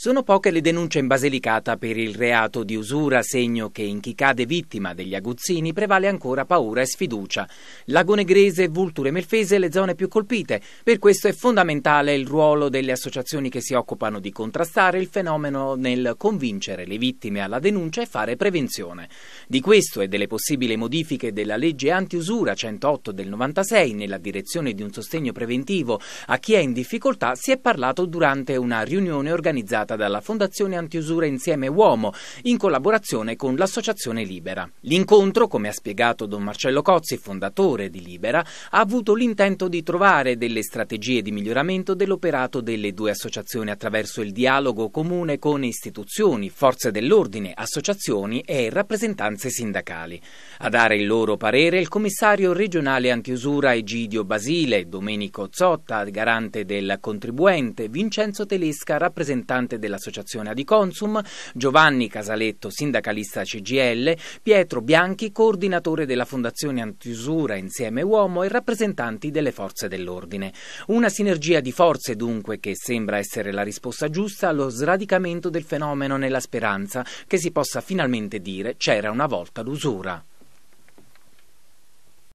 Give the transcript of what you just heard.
Sono poche le denunce in Basilicata per il reato di usura, segno che in chi cade vittima degli aguzzini prevale ancora paura e sfiducia. Lago Negrese, Vulture e Melfese le zone più colpite, per questo è fondamentale il ruolo delle associazioni che si occupano di contrastare il fenomeno nel convincere le vittime alla denuncia e fare prevenzione. Di questo e delle possibili modifiche della legge anti-usura 108 del 96 nella direzione di un sostegno preventivo a chi è in difficoltà si è parlato durante una riunione organizzata dalla Fondazione Antiusura Insieme Uomo, in collaborazione con l'Associazione Libera. L'incontro, come ha spiegato Don Marcello Cozzi, fondatore di Libera, ha avuto l'intento di trovare delle strategie di miglioramento dell'operato delle due associazioni attraverso il dialogo comune con istituzioni, forze dell'ordine, associazioni e rappresentanze sindacali. A dare il loro parere il commissario regionale antiusura Egidio Basile, Domenico Zotta, garante del contribuente, Vincenzo Telesca, rappresentante presidente dell'associazione Adiconsum, Giovanni Casaletto, sindacalista CGL, Pietro Bianchi, coordinatore della Fondazione Antiusura Insieme Uomo e rappresentanti delle forze dell'ordine. Una sinergia di forze dunque che sembra essere la risposta giusta allo sradicamento del fenomeno nella speranza che si possa finalmente dire c'era una volta l'usura.